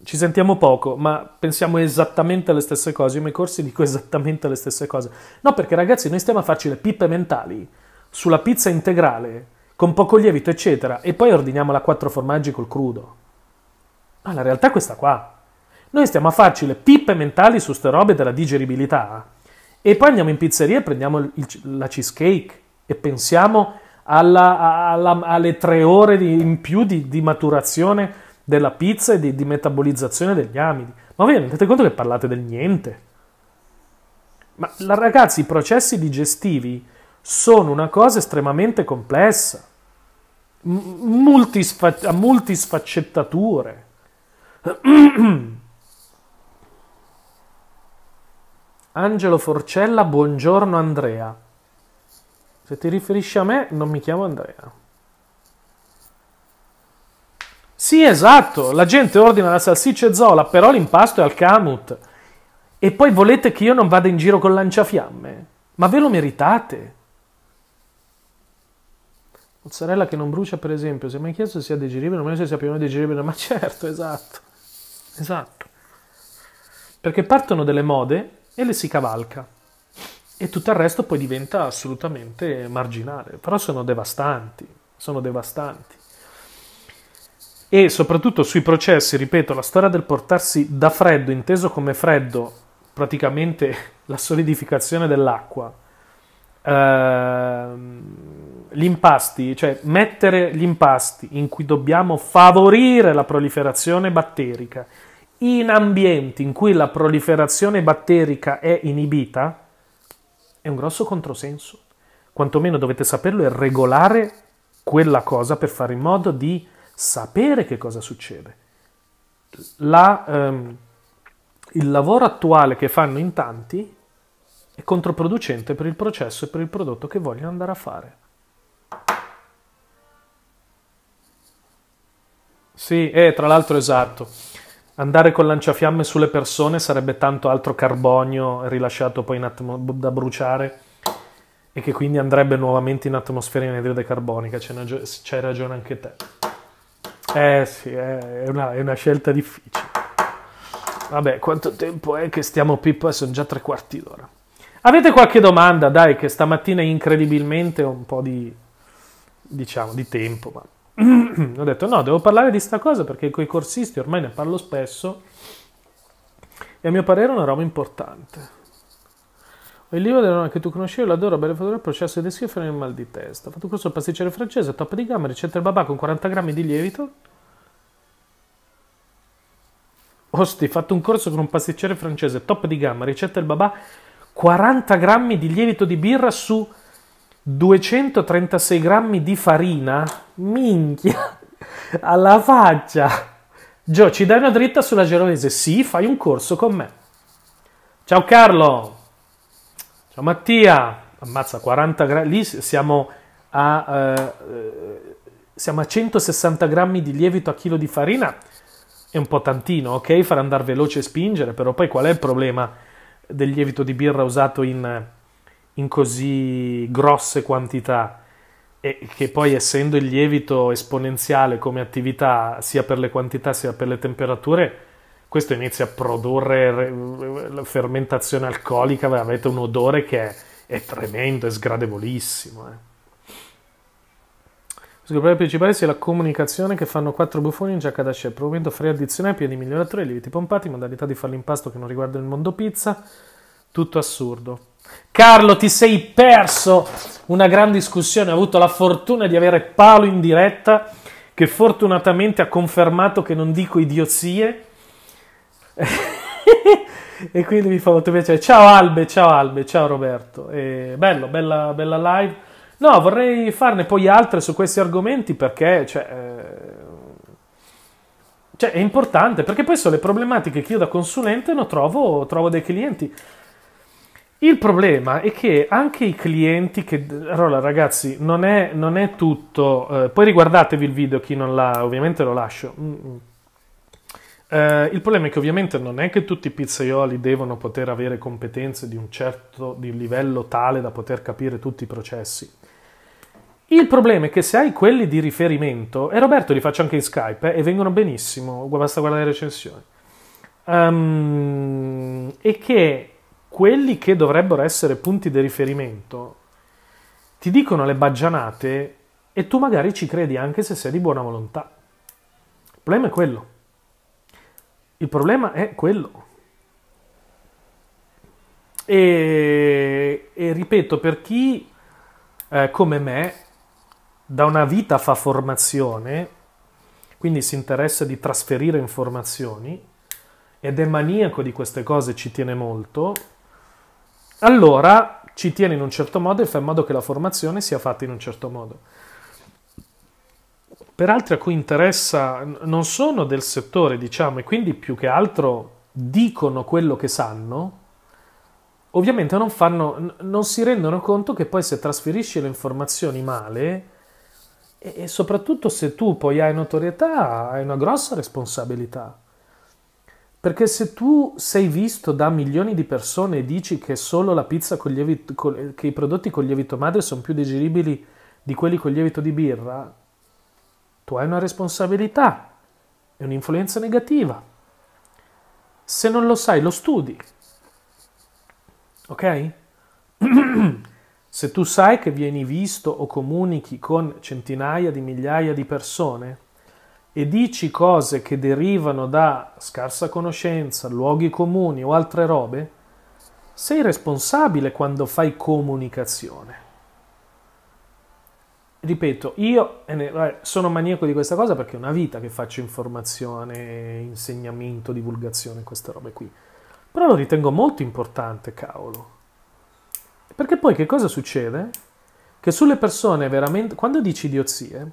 ci sentiamo poco, ma pensiamo esattamente alle stesse cose. Io nei corsi dico esattamente le stesse cose. No, perché ragazzi, noi stiamo a farci le pippe mentali sulla pizza integrale con poco lievito, eccetera, e poi ordiniamo la quattro formaggi col crudo. Ma la realtà è questa qua. Noi stiamo a farci le pippe mentali su ste robe della digeribilità e poi andiamo in pizzeria e prendiamo il, la cheesecake e pensiamo alla, alla, alle tre ore di, in più di, di, maturazione della pizza e di, di metabolizzazione degli amidi. Ma voi vi rendete conto che parlate del niente? Ma la, ragazzi, i processi digestivi sono una cosa estremamente complessa, multisfa- a multisfaccettature. Angelo Forcella, buongiorno Andrea. Se ti riferisci a me, non mi chiamo Andrea. Sì, esatto, la gente ordina la salsiccia e zola, però l'impasto è al camut. E poi volete che io non vada in giro con lanciafiamme? Ma ve lo meritate. Mozzarella che non brucia, per esempio, si è mai chiesto se sia digeribile, o meno se sia più o meno digeribile, ma certo, esatto. Esatto. Perché partono delle mode e le si cavalca. E tutto il resto poi diventa assolutamente marginale, però sono devastanti, sono devastanti. E soprattutto sui processi, ripeto, la storia del portarsi da freddo, inteso come freddo, praticamente la solidificazione dell'acqua, Uh, gli impasti, cioè mettere gli impasti in cui dobbiamo favorire la proliferazione batterica in ambienti in cui la proliferazione batterica è inibita, è un grosso controsenso. Quantomeno dovete saperlo e regolare quella cosa per fare in modo di sapere che cosa succede. La, ehm, il lavoro attuale che fanno in tanti è controproducente per il processo e per il prodotto che vogliono andare a fare. Sì, eh, tra l'altro esatto. Andare con lanciafiamme sulle persone sarebbe tanto altro carbonio rilasciato poi atmo- da bruciare e che quindi andrebbe nuovamente in atmosfera in anidride carbonica. C'è, c'hai ragione anche te. Eh sì, è una, è una, scelta difficile. Vabbè, quanto tempo è che stiamo pippa? Eh, sono già tre quarti d'ora. Avete qualche domanda? Dai, che stamattina è incredibilmente un po' di, diciamo, di tempo, ma ho detto no, devo parlare di sta cosa perché con i corsisti ormai ne parlo spesso e a mio parere è una roba importante. Il libro della che tu conosci, conoscevi, l'adoro, belle il processo di schifo e il mal di testa. Ho fatto questo pasticcere francese, top di gamma, ricetta il babà con 40 grammi di lievito. Osti, fatto un corso con un pasticcere francese, top di gamma, ricetta il babà, 40 grammi di lievito di birra su 236 grammi di farina, minchia, alla faccia. Gio, ci dai una dritta sulla genovese? Sì, fai un corso con me. Ciao Carlo, ciao Mattia, ammazza 40 grammi, lì siamo a, eh, siamo a 160 grammi di lievito a chilo di farina, è un po' tantino, ok? Far andare veloce e spingere, però poi qual è il problema del lievito di birra usato in in così grosse quantità e che poi essendo il lievito esponenziale come attività sia per le quantità sia per le temperature, questo inizia a produrre la fermentazione alcolica, avete un odore che è, è tremendo, è sgradevolissimo. Eh. Il problema principale sia la comunicazione che fanno quattro buffoni in giacca da chef, provvedendo free addizionali, pieni miglioratori, lieviti pompati, modalità di fare l'impasto che non riguarda il mondo pizza, tutto assurdo. Carlo, ti sei perso una gran discussione. Ho avuto la fortuna di avere Paolo in diretta, che fortunatamente ha confermato che non dico idiozie. e quindi mi fa molto piacere. Ciao Albe, ciao Albe, ciao Roberto. E bello, bella, bella live. No, vorrei farne poi altre su questi argomenti perché cioè, eh, cioè è importante, perché poi sono le problematiche che io da consulente no, trovo, trovo dei clienti. Il problema è che anche i clienti che... Allora ragazzi, non è, non è tutto... Eh, poi riguardatevi il video, chi non l'ha, ovviamente lo lascio. Mm -mm. Eh, il problema è che ovviamente non è che tutti i pizzaioli devono poter avere competenze di un certo di livello tale da poter capire tutti i processi. Il problema è che se hai quelli di riferimento, e Roberto li faccio anche in Skype, eh, e vengono benissimo, basta guardare le recensioni, um, è che quelli che dovrebbero essere punti di riferimento ti dicono le baggianate e tu magari ci credi anche se sei di buona volontà. Il problema è quello. Il problema è quello. E, e ripeto, per chi eh, come me da una vita fa formazione, quindi si interessa di trasferire informazioni ed è maniaco di queste cose, ci tiene molto, allora ci tiene in un certo modo e fa in modo che la formazione sia fatta in un certo modo. Per altri a cui interessa non sono del settore, diciamo, e quindi più che altro dicono quello che sanno, ovviamente non, fanno, non si rendono conto che poi se trasferisci le informazioni male, e soprattutto se tu poi hai notorietà, hai una grossa responsabilità. Perché se tu sei visto da milioni di persone e dici che solo la pizza con lievito, con, che i prodotti con lievito madre sono più digeribili di quelli con lievito di birra, tu hai una responsabilità, è un'influenza negativa. Se non lo sai, lo studi. Ok? se tu sai che vieni visto o comunichi con centinaia di migliaia di persone, e dici cose che derivano da scarsa conoscenza, luoghi comuni o altre robe, sei responsabile quando fai comunicazione. Ripeto, io sono maniaco di questa cosa perché è una vita che faccio informazione, insegnamento, divulgazione, queste robe qui. Però lo ritengo molto importante, cavolo. Perché poi che cosa succede? Che sulle persone veramente... Quando dici diozie,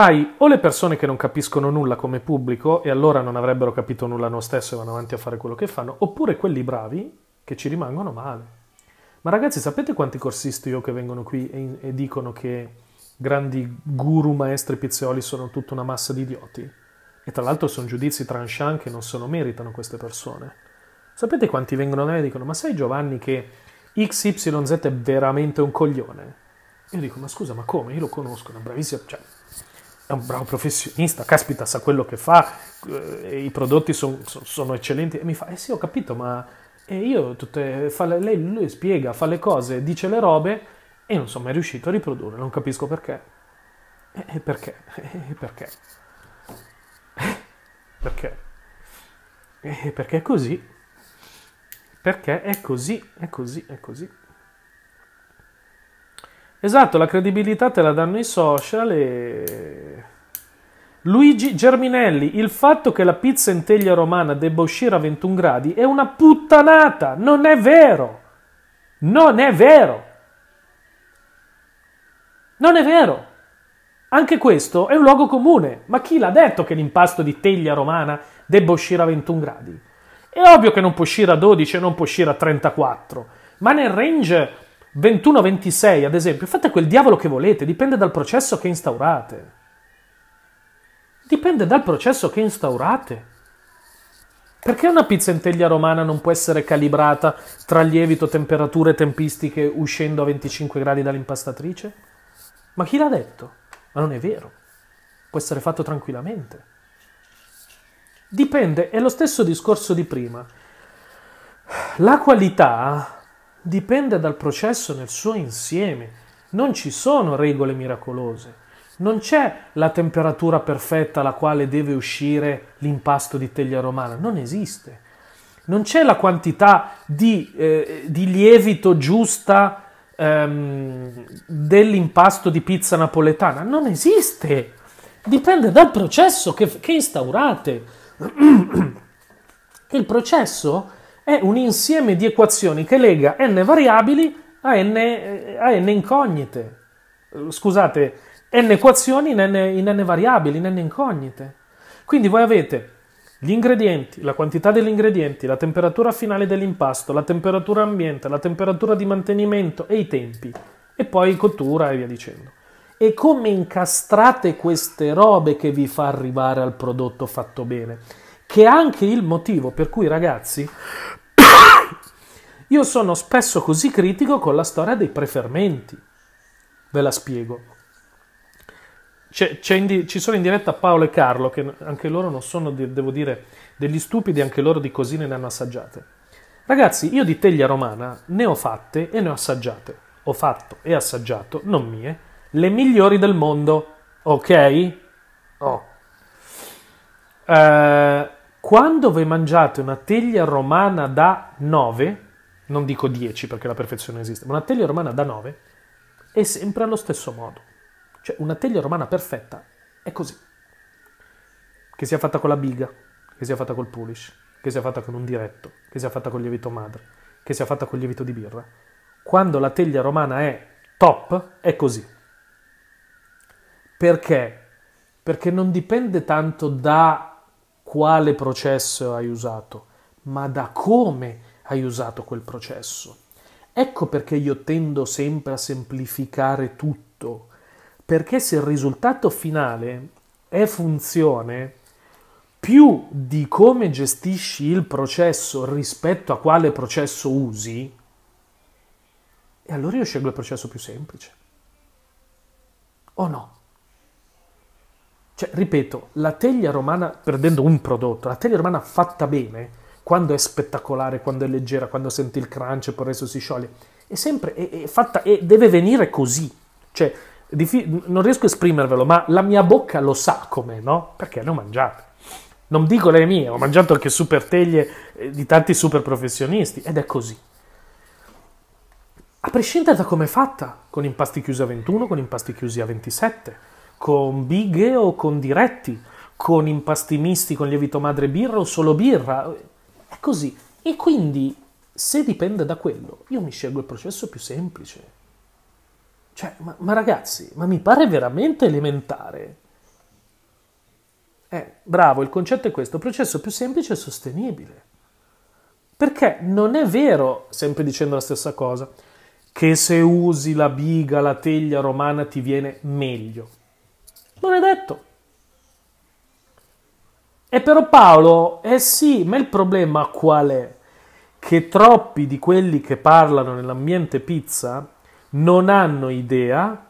hai o le persone che non capiscono nulla come pubblico e allora non avrebbero capito nulla noi stesso e vanno avanti a fare quello che fanno, oppure quelli bravi che ci rimangono male. Ma ragazzi, sapete quanti corsisti io che vengono qui e, e dicono che grandi guru, maestri, pizzoli sono tutta una massa di idioti? E tra l'altro sono giudizi tranchant che non sono meritano queste persone. Sapete quanti vengono da me e dicono, ma sai Giovanni che XYZ è veramente un coglione? Io dico, ma scusa, ma come? Io lo conosco, è una bravissima... Cioè, è un bravo professionista, caspita, sa quello che fa, eh, i prodotti son, son, sono eccellenti. E mi fa, eh sì, ho capito, ma io tutte, le, lei, lui spiega, fa le cose, dice le robe e non sono mai riuscito a riprodurre, non capisco perché. E eh, eh, perché? E eh, perché? Perché? E perché è così? Perché è così, è così, è così. Esatto, la credibilità te la danno i social e... Luigi Germinelli, il fatto che la pizza in teglia romana debba uscire a 21 gradi è una puttanata, non è vero! Non è vero! Non è vero! Anche questo è un luogo comune, ma chi l'ha detto che l'impasto di teglia romana debba uscire a 21 gradi? È ovvio che non può uscire a 12 e non può uscire a 34, ma nel range 21-26, ad esempio, fate quel diavolo che volete, dipende dal processo che instaurate. Dipende dal processo che instaurate. Perché una pizza in teglia romana non può essere calibrata tra lievito, temperature e tempistiche uscendo a 25 gradi dall'impastatrice? Ma chi l'ha detto? Ma non è vero. Può essere fatto tranquillamente. Dipende, è lo stesso discorso di prima. La qualità dipende dal processo nel suo insieme. Non ci sono regole miracolose. Non c'è la temperatura perfetta alla quale deve uscire l'impasto di teglia romana. Non esiste. Non c'è la quantità di, eh, di lievito giusta ehm, dell'impasto di pizza napoletana. Non esiste. Dipende dal processo che, che instaurate. Il processo è un insieme di equazioni che lega n variabili a n, eh, a n incognite. Eh, scusate, n equazioni in n, in n variabili, in n incognite. Quindi voi avete gli ingredienti, la quantità degli ingredienti, la temperatura finale dell'impasto, la temperatura ambiente, la temperatura di mantenimento e i tempi, e poi cottura e via dicendo. E come incastrate queste robe che vi fa arrivare al prodotto fatto bene? che è anche il motivo per cui ragazzi io sono spesso così critico con la storia dei prefermenti. Ve la spiego. C'è, c'è di, ci sono in diretta Paolo e Carlo, che anche loro non sono, devo dire, degli stupidi, anche loro di cosine ne hanno assaggiate. Ragazzi, io di teglia romana ne ho fatte e ne ho assaggiate. Ho fatto e assaggiato, non mie, le migliori del mondo. Ok? Oh. Eh, quando voi mangiate una teglia romana da 9, non dico 10 perché la perfezione esiste, ma una teglia romana da 9 è sempre allo stesso modo. Cioè una teglia romana perfetta è così. Che sia fatta con la biga, che sia fatta col pulish, che sia fatta con un diretto, che sia fatta col lievito madre, che sia fatta col lievito di birra. Quando la teglia romana è top, è così. Perché? Perché non dipende tanto da quale processo hai usato, ma da come hai usato quel processo. Ecco perché io tendo sempre a semplificare tutto, perché se il risultato finale è funzione più di come gestisci il processo rispetto a quale processo usi, e allora io scelgo il processo più semplice. O no? Cioè, ripeto, la teglia romana, perdendo un prodotto, la teglia romana fatta bene, quando è spettacolare, quando è leggera, quando senti il crunch e poi adesso si scioglie, è sempre è, è fatta e deve venire così. Cioè, difi- non riesco a esprimervelo, ma la mia bocca lo sa come, no? Perché ne ho mangiate. Non dico le mie, ho mangiato anche super teglie eh, di tanti super professionisti ed è così. A prescindere da come è fatta, con impasti chiusi a 21, con impasti chiusi a 27 con bighe o con diretti, con impasti misti, con lievito madre birra o solo birra. È così. E quindi, se dipende da quello, io mi scelgo il processo più semplice. Cioè, ma, ma ragazzi, ma mi pare veramente elementare. Eh, bravo, il concetto è questo, processo più semplice e sostenibile. Perché non è vero, sempre dicendo la stessa cosa, che se usi la biga, la teglia romana ti viene meglio. Non è detto. E però Paolo, eh sì, ma il problema qual è? Che troppi di quelli che parlano nell'ambiente pizza non hanno idea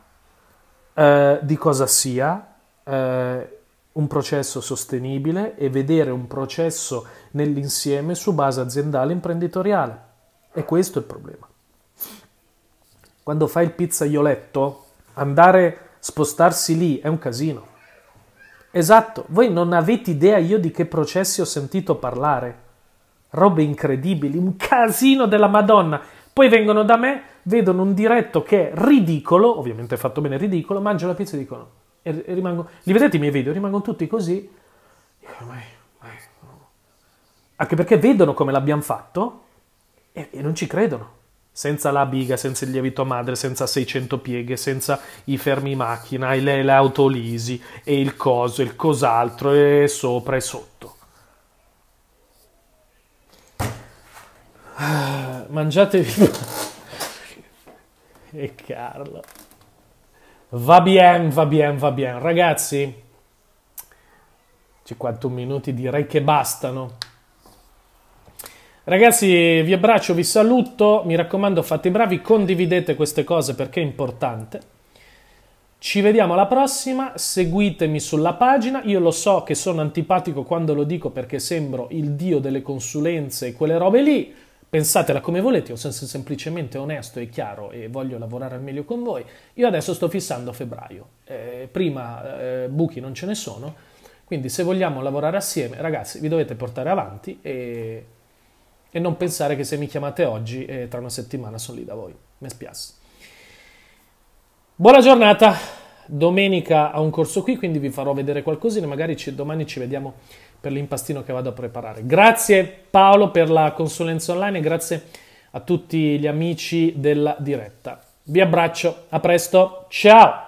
eh, di cosa sia eh, un processo sostenibile e vedere un processo nell'insieme su base aziendale e imprenditoriale. E questo è il problema. Quando fai il pizzaioletto, andare Spostarsi lì è un casino. Esatto, voi non avete idea io di che processi ho sentito parlare. Robe incredibili, un casino della Madonna. Poi vengono da me, vedono un diretto che è ridicolo, ovviamente fatto bene ridicolo, mangiano la pizza e dicono... E rimango, li vedete i miei video? Rimangono tutti così. Anche perché vedono come l'abbiamo fatto e, e non ci credono senza la biga, senza il lievito madre, senza 600 pieghe, senza i fermi macchina, e le, le autolisi, e il coso, e il cos'altro, e sopra e sotto. Ah, mangiatevi... e Carlo... Va bien, va bien, va bien. Ragazzi, 51 minuti direi che bastano. Ragazzi, vi abbraccio, vi saluto. Mi raccomando, fate i bravi, condividete queste cose perché è importante. Ci vediamo alla prossima, seguitemi sulla pagina, io lo so che sono antipatico quando lo dico perché sembro il dio delle consulenze e quelle robe lì, pensatela come volete, io sono semplicemente onesto e chiaro e voglio lavorare al meglio con voi, io adesso sto fissando febbraio, eh, prima eh, buchi non ce ne sono, quindi se vogliamo lavorare assieme ragazzi vi dovete portare avanti e e non pensare che se mi chiamate oggi eh, tra una settimana sono lì da voi. Mi spiace. Buona giornata. Domenica ho un corso qui, quindi vi farò vedere qualcosina. Magari ci, domani ci vediamo per l'impastino che vado a preparare. Grazie Paolo per la consulenza online e grazie a tutti gli amici della diretta. Vi abbraccio, a presto, ciao!